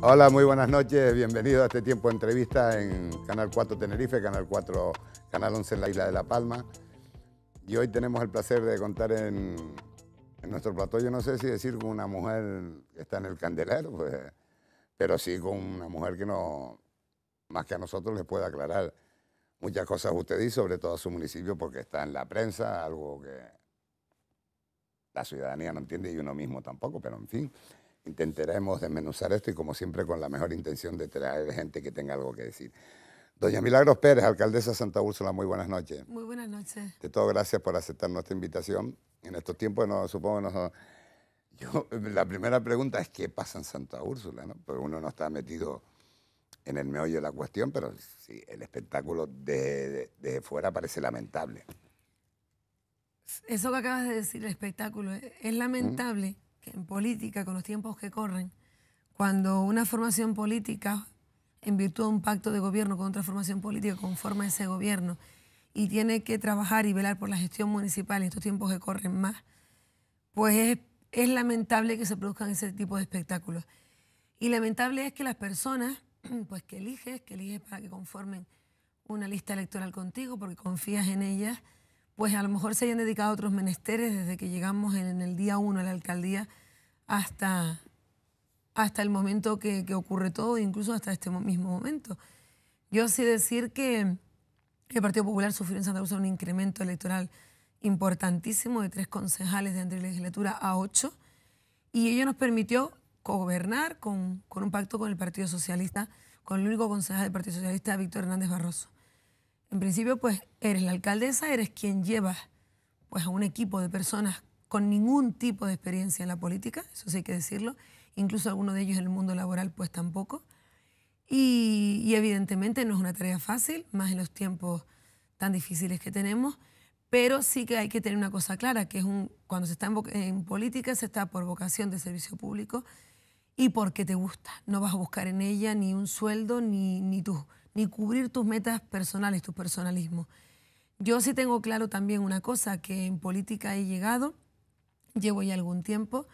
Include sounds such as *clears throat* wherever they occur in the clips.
Hola, muy buenas noches, bienvenido a este tiempo de entrevista en Canal 4 Tenerife, Canal 4, Canal 11 en la isla de La Palma. Y hoy tenemos el placer de contar en, nuestro plató, yo no sé si decir con una mujer que está en el candelero, pues, pero sí con una mujer que no, más que a nosotros les puede aclarar muchas cosas usted y sobre todo a su municipio porque está en la prensa, algo que la ciudadanía no entiende y uno mismo tampoco, pero en fin, intentaremos desmenuzar esto y como siempre con la mejor intención de traer gente que tenga algo que decir. Doña Milagros Pérez, alcaldesa de Santa Úrsula, muy buenas noches. Muy buenas noches. De todo, gracias por aceptar nuestra invitación. En estos tiempos, no, supongo, no, yo, la primera pregunta es qué pasa en Santa Úrsula, ¿no? Porque uno no está metido en el meollo de la cuestión, pero sí, el espectáculo de, fuera parece lamentable. Eso que acabas de decir, el espectáculo, es lamentable en política, con los tiempos que corren, cuando una formación política, en virtud de un pacto de gobierno con otra formación política, conforma ese gobierno y tiene que trabajar y velar por la gestión municipal en estos tiempos que corren más, pues es, lamentable que se produzcan ese tipo de espectáculos. Y lamentable es que las personas *clears throat* pues que eliges, que eliges para que conformen una lista electoral contigo porque confías en ellas, pues a lo mejor se hayan dedicado a otros menesteres desde que llegamos en el día uno a la alcaldía hasta, hasta el momento que, ocurre todo, incluso hasta este mismo momento. Yo sí decir que el Partido Popular sufrió en Santa Cruz un incremento electoral importantísimo de tres concejales de anterior legislatura a ocho, y ello nos permitió gobernar con, con un pacto con el Partido Socialista, con el único concejal del Partido Socialista, Víctor Hernández Barroso. En principio, pues eres la alcaldesa, eres quien lleva pues, a un equipo de personas con ningún tipo de experiencia en la política, eso sí hay que decirlo, incluso algunos de ellos en el mundo laboral pues tampoco. Y, evidentemente no es una tarea fácil, más en los tiempos tan difíciles que tenemos, pero sí que hay que tener una cosa clara, que es un, cuando se está en, política se está por vocación de servicio público y porque te gusta, no vas a buscar en ella ni un sueldo ni, ni tus ni cubrir tus metas personales, tu personalismo. Yo sí tengo claro también una cosa, que en política he llegado, llevo ya algún tiempo,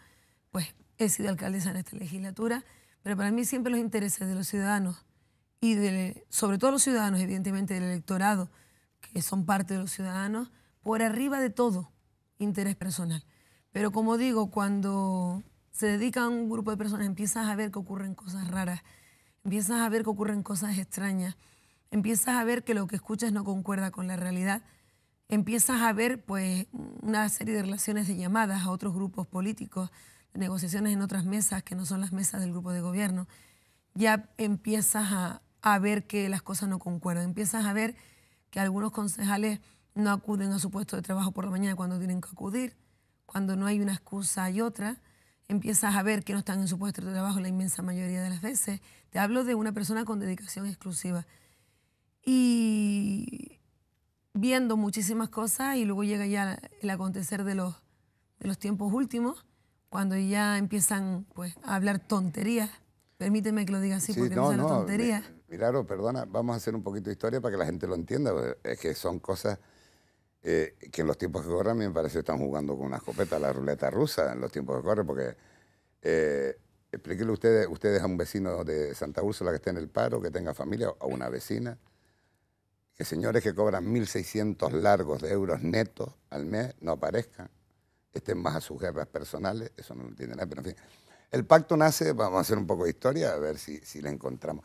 pues he sido alcaldesa en esta legislatura, pero para mí siempre los intereses de los ciudadanos y de, sobre todo los ciudadanos, evidentemente del electorado, que son parte de los ciudadanos, por arriba de todo, interés personal. Pero como digo, cuando se dedica a un grupo de personas empiezas a ver que ocurren cosas raras empiezas a ver que ocurren cosas extrañas, empiezas a ver que lo que escuchas no concuerda con la realidad, empiezas a ver pues una serie de relaciones de llamadas a otros grupos políticos, de negociaciones en otras mesas que no son las mesas del grupo de gobierno, ya empiezas a, ver que las cosas no concuerdan, empiezas a ver que algunos concejales no acuden a su puesto de trabajo por la mañana cuando tienen que acudir, cuando no hay una excusa y otra empiezas a ver que no están en su puesto de trabajo la inmensa mayoría de las veces. Te hablo de una persona con dedicación exclusiva. Y viendo muchísimas cosas y luego llega ya el acontecer de los, de los tiempos últimos, cuando ya empiezan pues, a hablar tonterías. Permíteme que lo diga así, porque no, no tonterías. Miraro, perdona, vamos a hacer un poquito de historia para que la gente lo entienda, es que son cosas eh, que en los tiempos que corren, me parece que están jugando con una escopeta, la ruleta rusa, en los tiempos que corren, porque eh, explíquenle ustedes, ustedes a un vecino de Santa Úrsula que esté en el paro, que tenga familia, o a una vecina, que señores que cobran 1.600 largos de euros netos al mes no aparezcan, estén más a sus guerras personales, eso no lo tiene nada, pero en fin. El pacto nace, vamos a hacer un poco de historia, a ver si, si le encontramos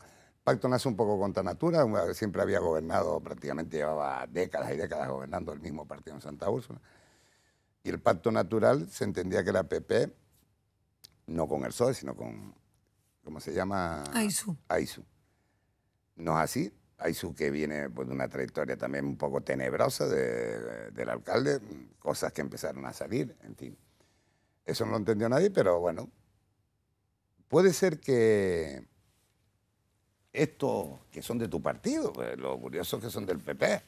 pacto nace un poco contra natura, eh, siempre había gobernado, prácticamente llevaba décadas y décadas gobernando el mismo partido en Santa Úrsula. Y el pacto natural se entendía que era PP, no con el PSOE, sino con, ¿cómo se llama? AISU. No es así. AISU que viene pues, de una trayectoria también un poco tenebrosa de, del alcalde, cosas que empezaron a salir, en fin. Eso no lo entendió nadie, pero bueno, puede ser que estos que son de tu partido, pues, los curiosos que son del PP,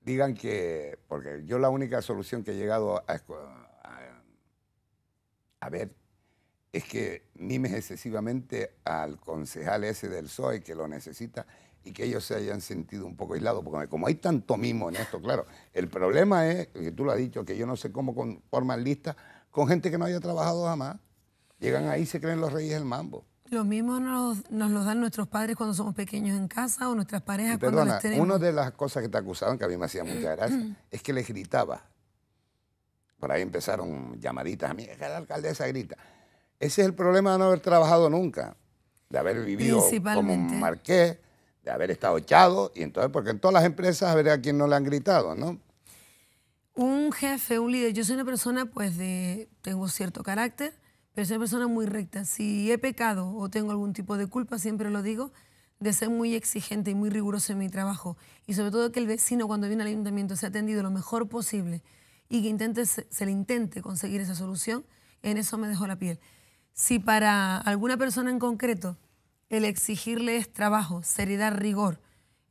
digan que, porque yo la única solución que he llegado a, ver es que mimes excesivamente al concejal ese del PSOE que lo necesita y que ellos se hayan sentido un poco aislados, porque como hay tanto mimo en esto, claro, el problema es, que tú lo has dicho, que yo no sé cómo conforman listas con gente que no haya trabajado jamás. Llegan ahí y se creen los reyes del mambo. Lo mismo nos, nos lo dan nuestros padres cuando somos pequeños en casa o nuestras parejas cuando tenemos. Una de las cosas que te acusaban, que a mí me hacía mucha gracia, *clears throat* es que les gritaba. Por ahí empezaron llamaditas a mí, que la alcaldesa grita. Ese es el problema de no haber trabajado nunca, de haber vivido como un marqués, de haber estado echado, y entonces, porque en todas las empresas habrá a quien no le han gritado, ¿no? Un jefe, un líder, yo soy una persona, pues, de, tengo cierto carácter, pero soy persona muy recta. Si he pecado o tengo algún tipo de culpa, siempre lo digo, de ser muy exigente y muy riguroso en mi trabajo. Y sobre todo que el vecino cuando viene al ayuntamiento sea atendido lo mejor posible y que intente, se, le intente conseguir esa solución, en eso me dejo la piel. Si para alguna persona en concreto el exigirle es trabajo, seriedad, rigor,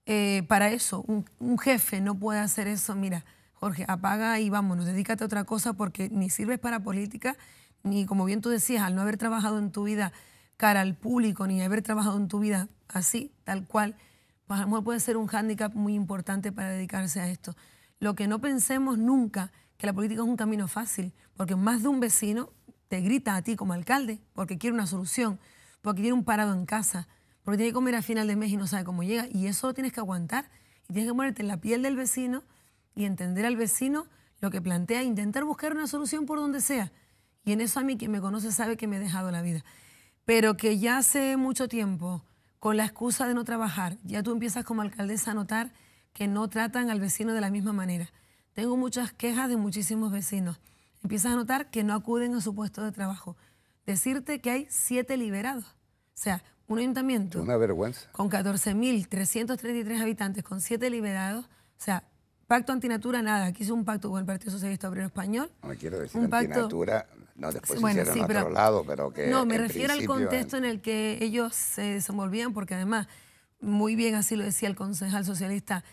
eh, para eso un, un jefe no puede hacer eso, mira, Jorge, apaga y vámonos, dedícate a otra cosa porque ni sirves para política ni como bien tú decías, al no haber trabajado en tu vida cara al público, ni haber trabajado en tu vida así, tal cual, pues puede ser un hándicap muy importante para dedicarse a esto. Lo que no pensemos nunca que la política es un camino fácil, porque más de un vecino te grita a ti como alcalde porque quiere una solución, porque tiene un parado en casa, porque tiene que comer a final de mes y no sabe cómo llega, y eso lo tienes que aguantar, y tienes que ponerte en la piel del vecino y entender al vecino lo que plantea, intentar buscar una solución por donde sea. Y en eso a mí quien me conoce sabe que me he dejado la vida. Pero que ya hace mucho tiempo, con la excusa de no trabajar, ya tú empiezas como alcaldesa a notar que no tratan al vecino de la misma manera. Tengo muchas quejas de muchísimos vecinos. Empiezas a notar que no acuden a su puesto de trabajo. Decirte que hay siete liberados. O sea, un ayuntamiento. Una vergüenza. Con 14.333 habitantes, con siete liberados. O sea, Pacto antinatura, nada. Aquí hizo un pacto con el Partido Socialista Obrero Español. No me quiero decir antinatura. No, después bueno, hicieron a otro lado, pero que. No, me refiero al contexto en... el que ellos se desenvolvían, porque además, muy bien así lo decía el concejal socialista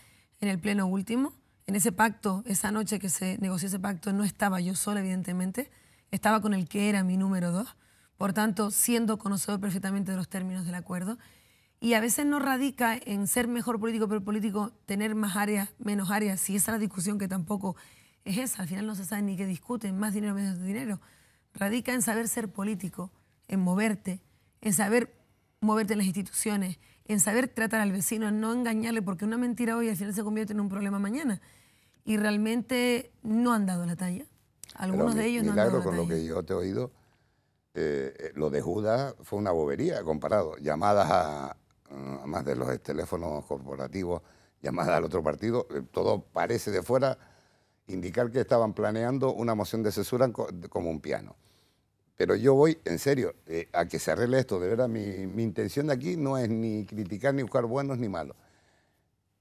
en el pleno último. En ese pacto, esa noche que se negoció ese pacto, no estaba yo solo evidentemente. Estaba con el que era mi número dos. Por tanto, siendo conocedor perfectamente de los términos del acuerdo, y a veces no radica en ser mejor político, pero político tener más áreas, menos áreas, si esa es la discusión que tampoco es esa, al final no se sabe ni qué discuten, más dinero, menos dinero. Radica en saber ser político, en moverte, en saber moverte en las instituciones, en saber tratar al vecino, en no engañarle, porque una mentira hoy al final se convierte en un problema mañana. Y realmente no han dado la talla. Algunos de ellos no han dado la con lo que yo te he oído, eh, eh, lo de Judas fue una bobería comparado. Llamadas a, además mm, de los eh, teléfonos corporativos, llamadas al otro partido, eh, todo parece de fuera indicar que estaban planeando una moción de censura como un piano. Pero yo voy, en serio, eh, a que se arregle esto. De verdad, mi, mi intención de aquí no es ni criticar, ni buscar buenos ni malos.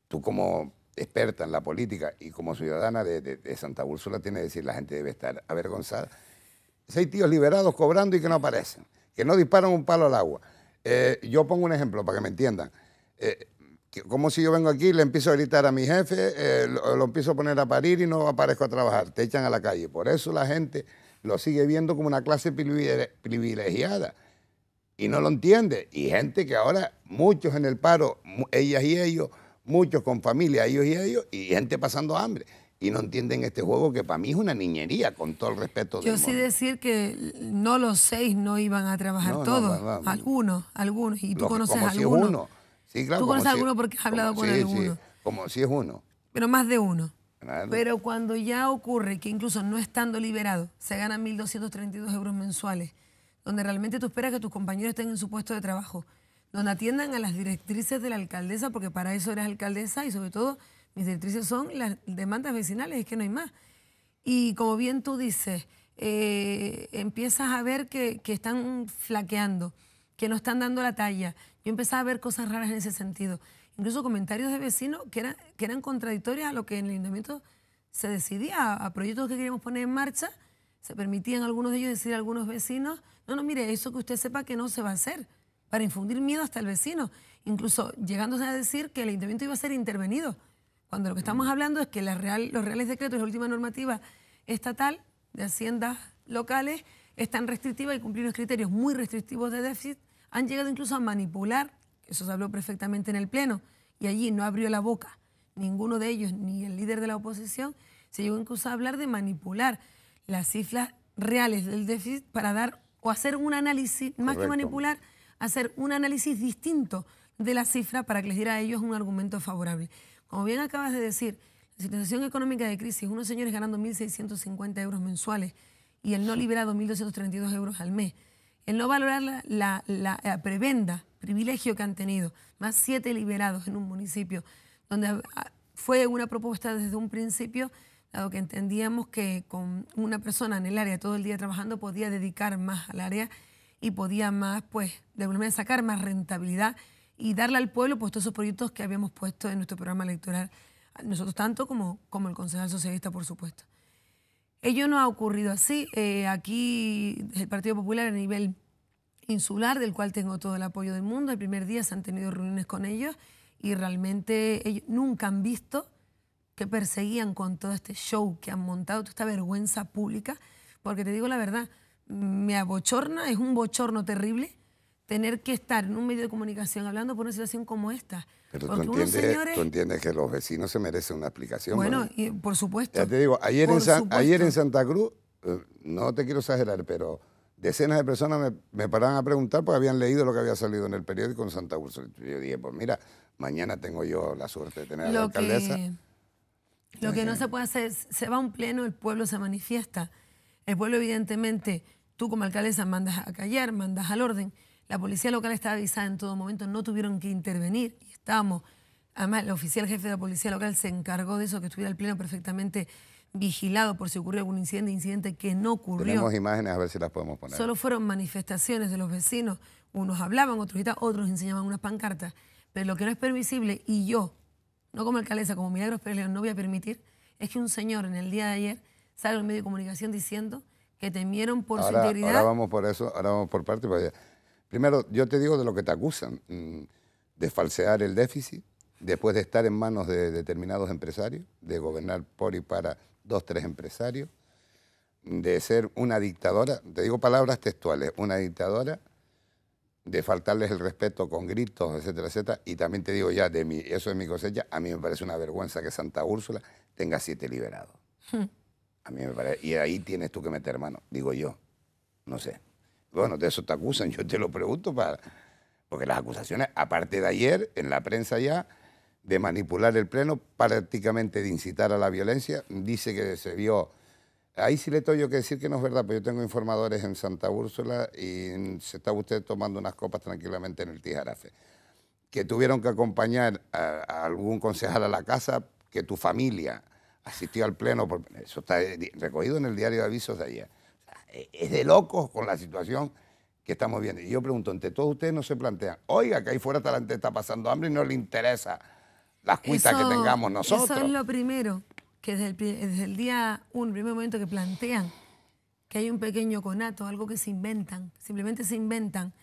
Tú como experta en la política y como ciudadana de, Santa Úrsula, tienes que decir, la gente debe estar avergonzada. Seis tíos liberados cobrando y que no aparecen, que no disparan un palo al agua. Eh, yo pongo un ejemplo para que me entiendan. Eh, como si yo vengo aquí le empiezo a gritar a mi jefe, eh, lo, empiezo a poner a parir y no aparezco a trabajar, te echan a la calle. Por eso la gente lo sigue viendo como una clase privilegiada y no lo entiende. Y gente que ahora, muchos en el paro, ellas y ellos, muchos con familia, ellos y ellos, y gente pasando hambre y no entienden este juego que para mí es una niñería, con todo el respeto. Yo sí decir que no los seis no iban a trabajar todos, algunos, algunos, y tú conoces como algunos. Si es uno. tú conoces a alguno porque has hablado con sí, Sí, como si es uno. Pero más de uno. Pero cuando ya ocurre que incluso no estando liberado, se ganan 1.232 euros mensuales, donde realmente tú esperas que tus compañeros estén en su puesto de trabajo, donde atiendan a las directrices de la alcaldesa, porque para eso eres alcaldesa y sobre todo mis directrices son las demandas vecinales, es que no hay más. Y como bien tú dices, eh, empiezas a ver que, que, están flaqueando, que no están dando la talla. Yo empezaba a ver cosas raras en ese sentido. Incluso comentarios de vecinos que, eran, que eran contradictorios a lo que en el ayuntamiento se decidía, a proyectos que queríamos poner en marcha. Se permitían algunos de ellos decir a algunos vecinos, no, no, mire, eso que usted sepa que no se va a hacer, para infundir miedo hasta el vecino. Incluso llegándose a decir que el ayuntamiento iba a ser intervenido. Cuando lo que estamos mm. hablando es que los reales decretos, la última normativa estatal de haciendas locales, están restrictivas y cumplir los criterios muy restrictivos de déficit, han llegado incluso a manipular, eso se habló perfectamente en el Pleno, y allí no abrió la boca ninguno de ellos, ni el líder de la oposición, se llegó incluso a hablar de manipular las cifras reales del déficit para dar o hacer un análisis, más que manipular, hacer un análisis distinto de la cifra para que les diera a ellos un argumento favorable. Como bien acabas de decir, la situación económica de crisis, unos señores ganando 1.650 euros mensuales y el no liberado 1.232 euros al mes, el no valorar la, eh, prebenda, privilegio que han tenido, más siete liberados en un municipio, donde ah, fue una propuesta desde un principio, dado que entendíamos que con una persona en el área todo el día trabajando podía dedicar más al área y podía más, pues, de alguna manera sacar más rentabilidad y darle al pueblo pues, todos esos proyectos que habíamos puesto en nuestro programa electoral, nosotros tanto como, como el concejal socialista, por supuesto. Ello no ha ocurrido así. Eh, aquí el Partido Popular a nivel insular, del cual tengo todo el apoyo del mundo, el primer día se han tenido reuniones con ellos y realmente ellos nunca han visto que perseguían con todo este show que han montado, toda esta vergüenza pública, porque te digo la verdad, me abochorna, es un bochorno terrible tener que estar en un medio de comunicación hablando por una situación como esta. Pero tú entiendes, tú entiendes, que los vecinos se merecen una explicación. Bueno, y, por supuesto. Ya te digo, ayer, en, ayer en Santa Cruz, eh, no te quiero exagerar, pero decenas de personas me, me, paraban a preguntar porque habían leído lo que había salido en el periódico en Santa Cruz. Yo dije, pues mira, mañana tengo yo la suerte de tener a la alcaldesa. lo que no se puede hacer, se va a un pleno, el pueblo se manifiesta. El pueblo, evidentemente, tú como alcaldesa mandas a callar, mandas al orden la policía local estaba avisada en todo momento, no tuvieron que intervenir y estábamos. Además, el oficial jefe de la policía local se encargó de eso, que estuviera el pleno perfectamente vigilado por si ocurrió algún incidente, incidente que no ocurrió. Tenemos imágenes, a ver si las podemos poner. Solo fueron manifestaciones de los vecinos. Unos hablaban, otros otros enseñaban unas pancartas. Pero lo que no es permisible, y yo, no como alcaldesa, como Milagros Pérez León, no voy a permitir, es que un señor en el día de ayer salga en medio de comunicación diciendo que temieron por su integridad. Ahora vamos por eso, ahora vamos por parte para allá. Primero, yo te digo de lo que te acusan, mm, de falsear el déficit, después de estar en manos de determinados empresarios, de gobernar por y para dos, tres empresarios, de ser una dictadora, te digo palabras textuales, una dictadora, de faltarles el respeto con gritos, etcétera, etcétera, y también te digo ya, de mi, eso es mi cosecha, a mí me parece una vergüenza que Santa Úrsula tenga siete liberados. Hmm. A mí me parece, y ahí tienes tú que meter mano, digo yo, no sé. Bueno, de eso te acusan, yo te lo pregunto para... Porque las acusaciones, aparte de ayer, en la prensa ya, de manipular el Pleno, prácticamente de incitar a la violencia, dice que se vio... Ahí sí le tengo yo que decir que no es verdad, pero pues yo tengo informadores en Santa Úrsula y se está usted tomando unas copas tranquilamente en el Tijarafe. Que tuvieron que acompañar a, algún concejal a la casa, que tu familia asistió al pleno, eso está eh, recogido en el diario de avisos de ayer es de locos con la situación que estamos viendo. Y yo pregunto, entre todos ustedes no se plantean, oiga, que ahí fuera Talante está pasando hambre y no le interesa las cuitas que tengamos nosotros. Eso es lo primero, que desde el, desde el día un primer momento que plantean que hay un pequeño conato, algo que se inventan, simplemente se inventan,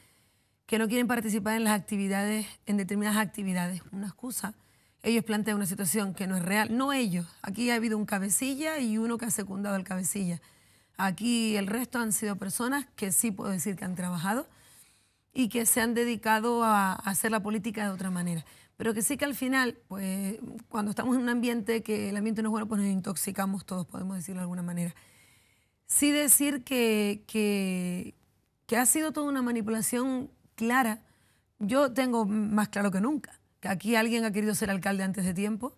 que no quieren participar en las actividades, en determinadas actividades, una excusa. Ellos plantean una situación que no es real, no ellos. Aquí ha habido un cabecilla y uno que ha secundado al cabecilla. Aquí el resto han sido personas que sí puedo decir que han trabajado y que se han dedicado a, hacer la política de otra manera. Pero que sí que al final, pues cuando estamos en un ambiente que el ambiente no es bueno, pues nos intoxicamos todos, podemos decirlo de alguna manera. Sí decir que, que ha sido toda una manipulación clara. Yo tengo más claro que nunca que aquí alguien ha querido ser alcalde antes de tiempo,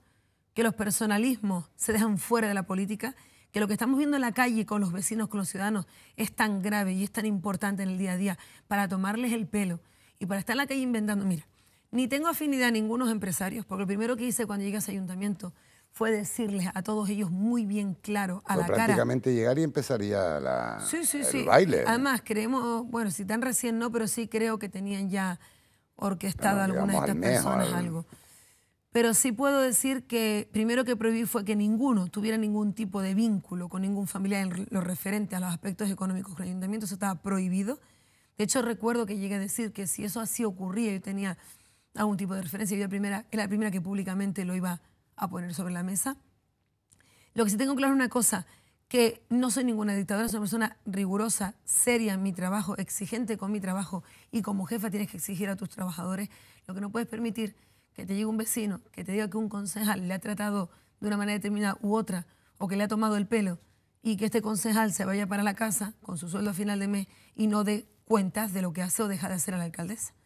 que los personalismos se dejan fuera de la política que lo que estamos viendo en la calle con los vecinos, con los ciudadanos, es tan grave y es tan importante en el día a día para tomarles el pelo y para estar en la calle inventando. Mira, ni tengo afinidad a ningunos empresarios, porque lo primero que hice cuando llegué a ese ayuntamiento fue decirles a todos ellos muy bien claro a la cara. Prácticamente llegar y empezaría la, el baile. Además, creemos, bueno, si tan recién no, pero sí creo que tenían ya orquestado alguna algunas de estas personas algo pero sí puedo decir que primero que prohibí fue que ninguno tuviera ningún tipo de vínculo con ningún familiar en lo referente a los aspectos económicos del ayuntamiento, eso estaba prohibido. De hecho, recuerdo que llegué a decir que si eso así ocurría, yo tenía algún tipo de referencia, yo la primera, era la primera que públicamente lo iba a poner sobre la mesa. Lo que sí tengo claro es una cosa, que no soy ninguna dictadora, soy una persona rigurosa, seria en mi trabajo, exigente con mi trabajo y como jefa tienes que exigir a tus trabajadores. Lo que no puedes permitir que te llegue un vecino, que te diga que un concejal le ha tratado de una manera determinada u otra, o que le ha tomado el pelo, y que este concejal se vaya para la casa con su sueldo a final de mes y no dé cuentas de lo que hace o deja de hacer a la alcaldesa.